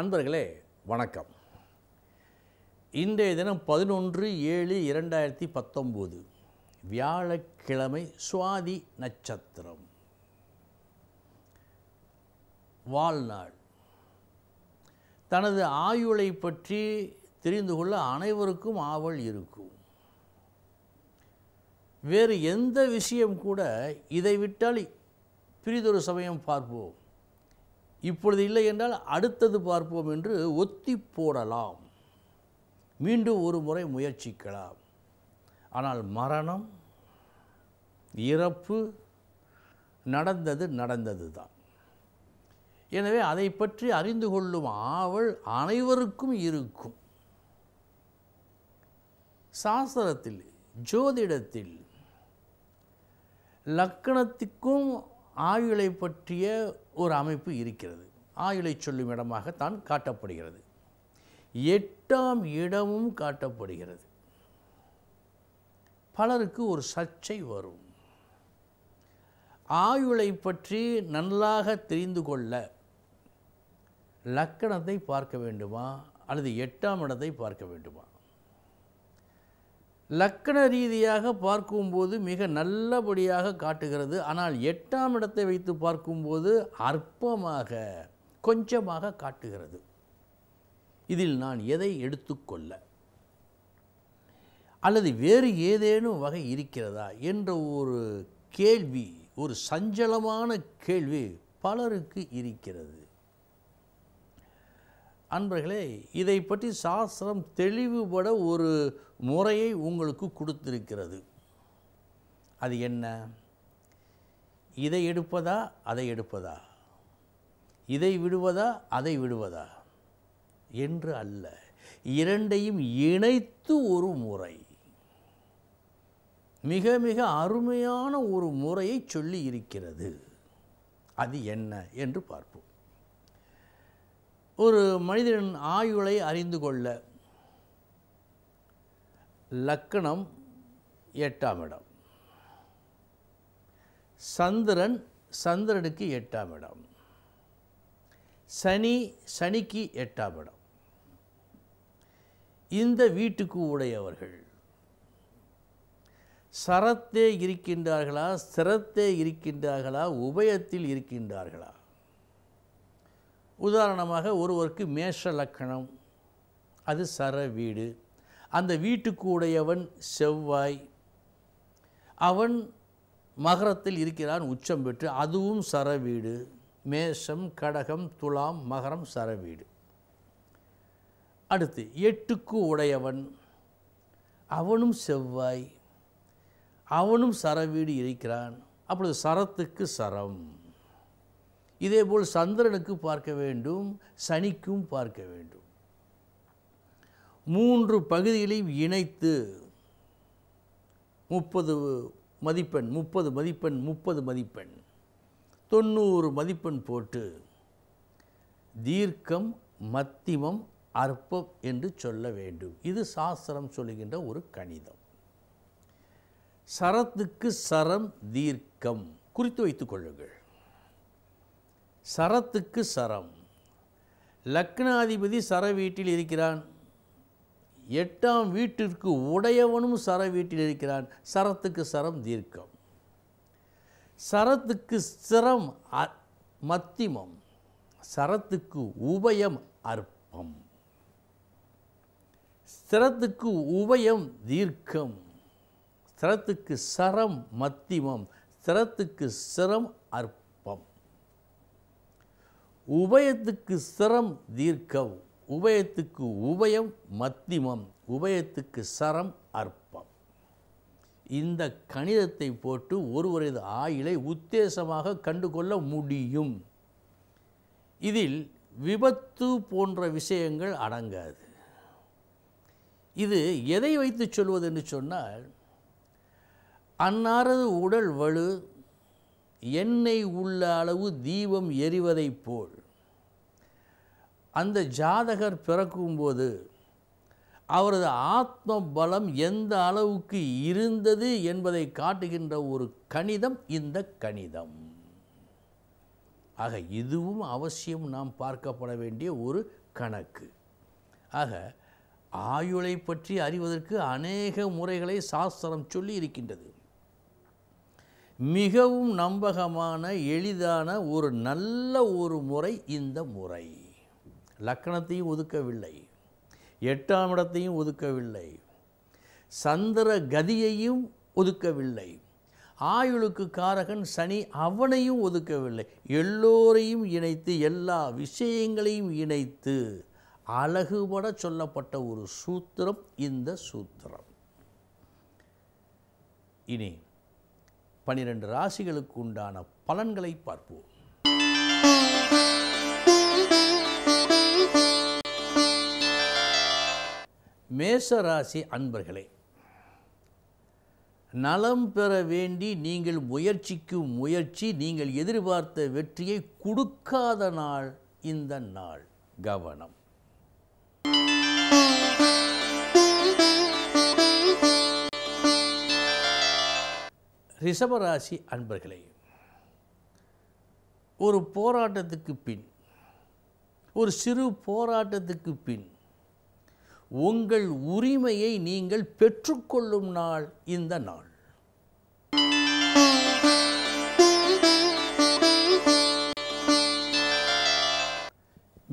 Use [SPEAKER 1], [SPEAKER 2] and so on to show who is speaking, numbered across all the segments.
[SPEAKER 1] அன்பர்களே வணக்கம் இன்றைய தினம் பதினொன்று ஏழு இரண்டாயிரத்தி பத்தொம்போது வியாழக்கிழமை சுவாதி நட்சத்திரம் வாழ்நாள் தனது ஆயுளை பற்றி தெரிந்து கொள்ள அனைவருக்கும் ஆவல் இருக்கும் வேறு எந்த விஷயம் கூட இதை விட்டால் பிரிதொரு சமயம் பார்ப்போம் இப்பொழுது இல்லை என்றால் அடுத்தது பார்ப்போம் என்று ஒத்தி போடலாம் மீண்டும் ஒரு முறை முயற்சிக்கலாம் ஆனால் மரணம் இறப்பு நடந்தது நடந்தது தான் எனவே அதை பற்றி அறிந்து கொள்ளும் ஆவல் அனைவருக்கும் இருக்கும் சாஸ்திரத்தில் ஜோதிடத்தில் லக்கணத்துக்கும் ஆயுளை பற்றிய ஒரு அமைப்பு இருக்கிறது ஆயுளை சொல்லும் இடமாகத்தான் காட்டப்படுகிறது எட்டாம் இடமும் காட்டப்படுகிறது பலருக்கு ஒரு சர்ச்சை வரும் ஆயுளை பற்றி நன்றாக தெரிந்து கொள்ள லக்கணத்தை பார்க்க வேண்டுமா அல்லது எட்டாம் இடத்தை பார்க்க வேண்டுமா லக்கண ரீதியாக பார்க்கும்போது மிக நல்லபடியாக காட்டுகிறது ஆனால் எட்டாம் இடத்தை வைத்து பார்க்கும்போது அற்பமாக கொஞ்சமாக காட்டுகிறது இதில் நான் எதை எடுத்துக்கொள்ள அல்லது வேறு ஏதேனும் வகை இருக்கிறதா என்ற ஒரு கேள்வி ஒரு சஞ்சலமான கேள்வி பலருக்கு இருக்கிறது அன்பர்களே இதை பற்றி சாஸ்திரம் தெளிவுபட ஒரு முறையை உங்களுக்கு கொடுத்திருக்கிறது அது என்ன இதை எடுப்பதா அதை எடுப்பதா இதை விடுவதா அதை விடுவதா என்று அல்ல இரண்டையும் இணைத்து ஒரு முறை மிக மிக அருமையான ஒரு முறையை சொல்லி இருக்கிறது அது என்ன என்று பார்ப்போம் ஒரு மனிதனின் ஆயுளை அறிந்து கொள்ள லக்கணம் எட்டாம் இடம் சந்திரன் சந்திரனுக்கு எட்டாம் இடம் சனி சனிக்கு எட்டாம் இடம் இந்த வீட்டுக்கு உடையவர்கள் சரத்தே இருக்கின்றார்களா சிரத்தே இருக்கின்றார்களா உபயத்தில் இருக்கின்றார்களா உதாரணமாக ஒருவருக்கு மேஷ லக்கணம் அது சர வீடு அந்த வீட்டுக்கு உடையவன் செவ்வாய் அவன் மகரத்தில் இருக்கிறான் உச்சம் பெற்று அதுவும் சர வீடு மேஷம் கடகம் துலாம் மகரம் சர வீடு அடுத்து எட்டுக்கு உடையவன் அவனும் செவ்வாய் அவனும் சரவீடு இருக்கிறான் அப்பொழுது சரத்துக்கு சரம் இதேபோல் சந்திரனுக்கு பார்க்க வேண்டும் சனிக்கும் பார்க்க வேண்டும் மூன்று பகுதிகளையும் இணைத்து முப்பது மதிப்பெண் முப்பது மதிப்பெண் முப்பது மதிப்பெண் தொண்ணூறு மதிப்பெண் போட்டு தீர்க்கம் மத்திமம் அற்பம் என்று சொல்ல வேண்டும் இது சாஸ்திரம் சொல்லுகின்ற ஒரு கணிதம் சரத்துக்கு சரம் தீர்க்கம் குறித்து வைத்துக் கொள்ளுங்கள் சரத்துக்கு சரம் லக்னாதிபதி சர வீட்டில் இருக்கிறான் எட்டாம் வீட்டிற்கு உடையவனும் சர வீட்டில் இருக்கிறான் சரத்துக்கு சரம் தீர்க்கம் சரத்துக்கு சிரம் மத்திமம் சரத்துக்கு உபயம் அற்பம் ஸ்திரத்துக்கு உபயம் தீர்க்கம் சிரத்துக்கு சரம் மத்திமம் சிரத்துக்கு சிரம் அற்பம் உபயத்துக்கு சிரம் தீர்க்கம் உபயத்துக்கு உபயம் மத்திமம் உபயத்துக்கு சரம் அற்பம் இந்த கணிதத்தை போட்டு ஒருவரது ஆயிலை உத்தேசமாக கண்டுகொள்ள முடியும் இதில் விபத்து போன்ற விஷயங்கள் அடங்காது இது எதை வைத்து சொல்வது என்று சொன்னால் அன்னாரது உடல் வலு எண்ணெய் உள்ள அளவு தீபம் எரிவதைப் போல் அந்த ஜாதகர் பிறக்கும்போது அவரது ஆத்ம பலம் எந்த அளவுக்கு இருந்தது என்பதை காட்டுகின்ற ஒரு கணிதம் இந்த கணிதம் ஆக இதுவும் அவசியம் நாம் பார்க்கப்பட வேண்டிய ஒரு கணக்கு ஆக ஆயுளை பற்றி அறிவதற்கு அநேக முறைகளை சாஸ்திரம் சொல்லி இருக்கின்றது மிகவும் நம்பகமான எளிதான ஒரு நல்ல ஒரு முறை இந்த முறை லக்கணத்தையும் ஒதுக்கவில்லை எட்டாம் இடத்தையும் ஒதுக்கவில்லை சந்திர கதியையும் ஒதுக்கவில்லை ஆயுளுக்கு காரகன் சனி அவனையும் ஒதுக்கவில்லை எல்லோரையும் இணைத்து எல்லா விஷயங்களையும் இணைத்து அழகுபட சொல்லப்பட்ட ஒரு சூத்திரம் இந்த சூத்திரம் இனி பனிரெண்டு ராசிகளுக்கு உண்டான பலன்களை பார்ப்போம் மேச ராசி அன்பர்களே நலம் பெற வேண்டி நீங்கள் முயற்சிக்கும் முயற்சி நீங்கள் எதிர்பார்த்த வெற்றியை கொடுக்காத நாள் இந்த நாள் கவனம் ரிஷபராசி அன்பர்களே ஒரு போராட்டத்துக்கு பின் ஒரு சிறு போராட்டத்துக்கு பின் உங்கள் உரிமையை நீங்கள் பெற்றுக்கொள்ளும் நாள் இந்த நாள்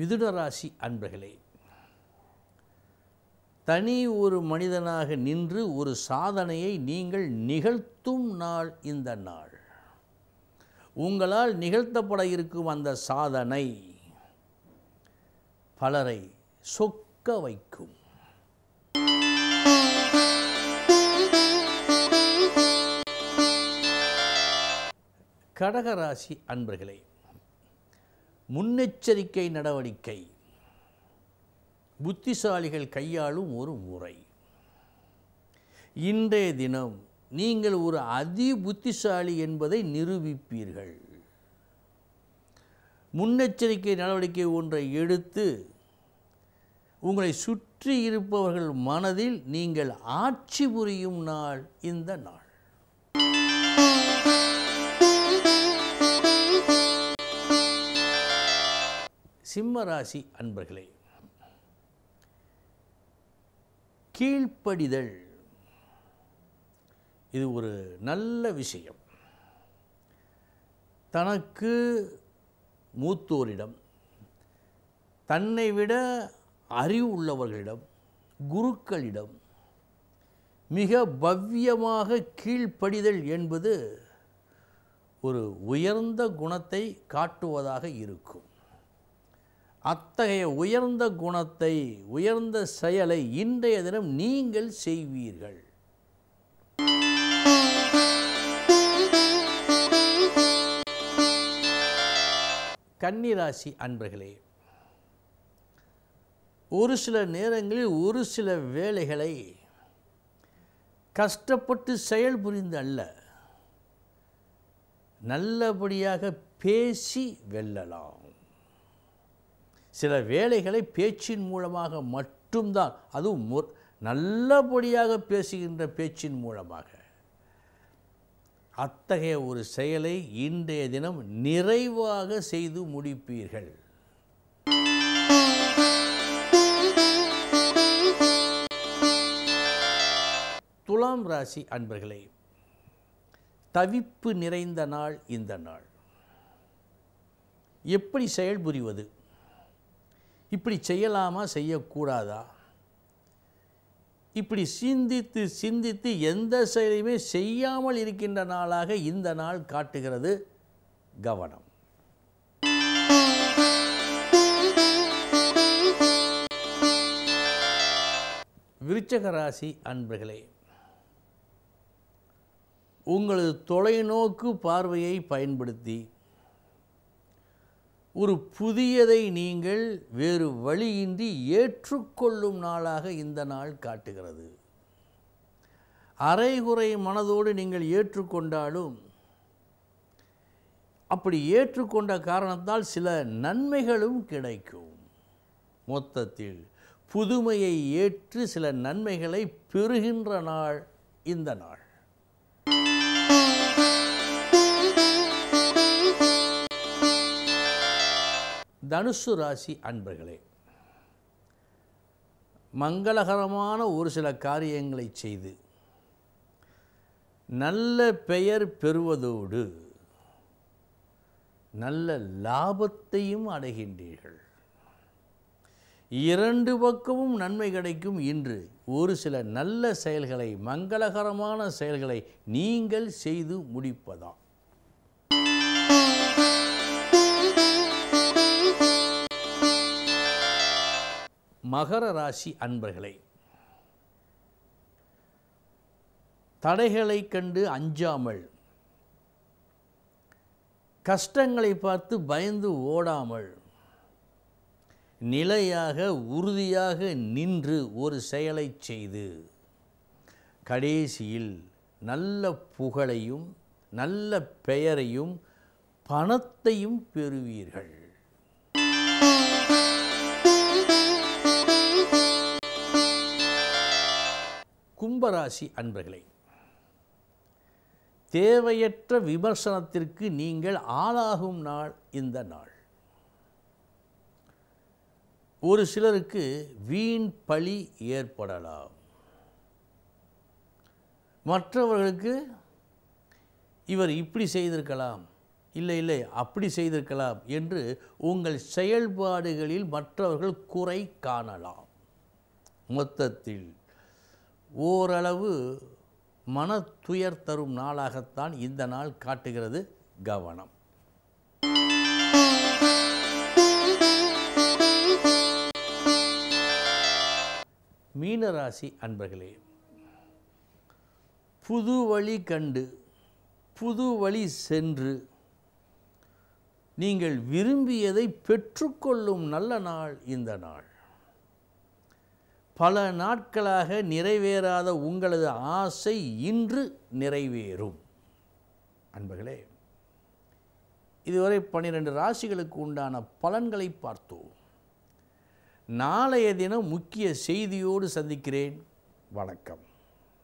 [SPEAKER 1] மிதுன ராசி அன்பர்களே தனி ஒரு மனிதனாக நின்று ஒரு சாதனையை நீங்கள் நிகழ்த்தும் நாள் இந்த நாள் உங்களால் நிகழ்த்தப்பட இருக்கும் அந்த சாதனை பலரை சொக்க வைக்கும் கடகராசி அன்பர்களே முன்னெச்சரிக்கை நடவடிக்கை புத்திசாலிகள் கையாளும் ஒரு முறை இன்றைய தினம் நீங்கள் ஒரு அதி புத்திசாலி என்பதை நிரூபிப்பீர்கள் முன்னெச்சரிக்கை நடவடிக்கை ஒன்றை எடுத்து உங்களை சுற்றி இருப்பவர்கள் மனதில் நீங்கள் ஆட்சி புரியும் நாள் இந்த நாள் சிம்மராசி அன்பர்களே கீழ்ப்படிதல் இது ஒரு நல்ல விஷயம் தனக்கு மூத்தோரிடம் தன்னை விட அறிவு உள்ளவர்களிடம் குருக்களிடம் மிக பவ்யமாக கீழ்ப்படிதல் என்பது ஒரு உயர்ந்த குணத்தை காட்டுவதாக இருக்கும் அத்தகைய உயர்ந்த குணத்தை உயர்ந்த செயலை இன்றைய தினம் நீங்கள் செய்வீர்கள் கன்னிராசி அன்பர்களே ஒரு சில நேரங்களில் ஒரு சில வேலைகளை கஷ்டப்பட்டு செயல் புரிந்து அல்ல நல்லபடியாக பேசி வெல்லலாம் சில வேலைகளை பேச்சின் மூலமாக மட்டும்தான் அதுவும் மு நல்லபடியாக பேசுகின்ற பேச்சின் மூலமாக அத்தகைய ஒரு செயலை இன்றைய தினம் நிறைவாக செய்து முடிப்பீர்கள் துலாம் ராசி அன்பர்களே தவிப்பு நிறைந்த நாள் இந்த நாள் எப்படி செயல்புரிவது இப்படி செய்யலாமா செய்யக்கூடாதா இப்படி சிந்தித்து சிந்தித்து எந்த செயலையுமே செய்யாமல் இருக்கின்ற நாளாக இந்த நாள் காட்டுகிறது கவனம் விருச்சகராசி அன்பர்களே உங்களது தொலைநோக்கு பார்வையை பயன்படுத்தி ஒரு புதியதை நீங்கள் வேறு வழியின்றி ஏற்றுக்கொள்ளும் நாளாக இந்த நாள் காட்டுகிறது அரைகுறை மனதோடு நீங்கள் ஏற்றுக்கொண்டாலும் அப்படி ஏற்றுக்கொண்ட காரணத்தால் சில நன்மைகளும் கிடைக்கும் மொத்தத்தில் புதுமையை ஏற்று சில நன்மைகளை பெறுகின்ற நாள் இந்த நாள் தனுசு ராசி அன்பர்களே மங்களகரமான ஒரு சில காரியங்களை செய்து நல்ல பெயர் பெறுவதோடு நல்ல லாபத்தையும் அடைகின்றீர்கள் இரண்டு பக்கமும் நன்மை கிடைக்கும் இன்று ஒரு சில நல்ல செயல்களை மங்களகரமான செயல்களை நீங்கள் செய்து முடிப்பதாம் மகர ராசி அன்பர்களே தடைகளை கண்டு அஞ்சாமல் கஷ்டங்களை பார்த்து பயந்து ஓடாமல் நிலையாக உறுதியாக நின்று ஒரு செயலை செய்து கடைசியில் நல்ல புகழையும் நல்ல பெயரையும் பணத்தையும் பெறுவீர்கள் கும்பராசி அன்பர்களை தேவையற்ற விமர்சனத்திற்கு நீங்கள் ஆளாகும் நாள் இந்த நாள் ஒரு சிலருக்கு வீண் பழி ஏற்படலாம் மற்றவர்களுக்கு இவர் இப்படி செய்திருக்கலாம் இல்லை இல்லை அப்படி செய்திருக்கலாம் என்று உங்கள் செயல்பாடுகளில் மற்றவர்கள் குறை காணலாம் மொத்தத்தில் ஓரளவு மன துயர் தரும் நாளாகத்தான் இந்த நாள் காட்டுகிறது கவனம் மீனராசி அன்பர்களே புது வழி கண்டு புது வழி சென்று நீங்கள் விரும்பியதை பெற்றுக்கொள்ளும் நல்ல நாள் இந்த நாள் பல நாட்களாக நிறைவேறாத உங்களது ஆசை இன்று நிறைவேறும் அன்பர்களே இதுவரை பன்னிரெண்டு ராசிகளுக்கு உண்டான பலன்களை பார்த்தோம் நாளைய தினம் முக்கிய செய்தியோடு சந்திக்கிறேன் வணக்கம்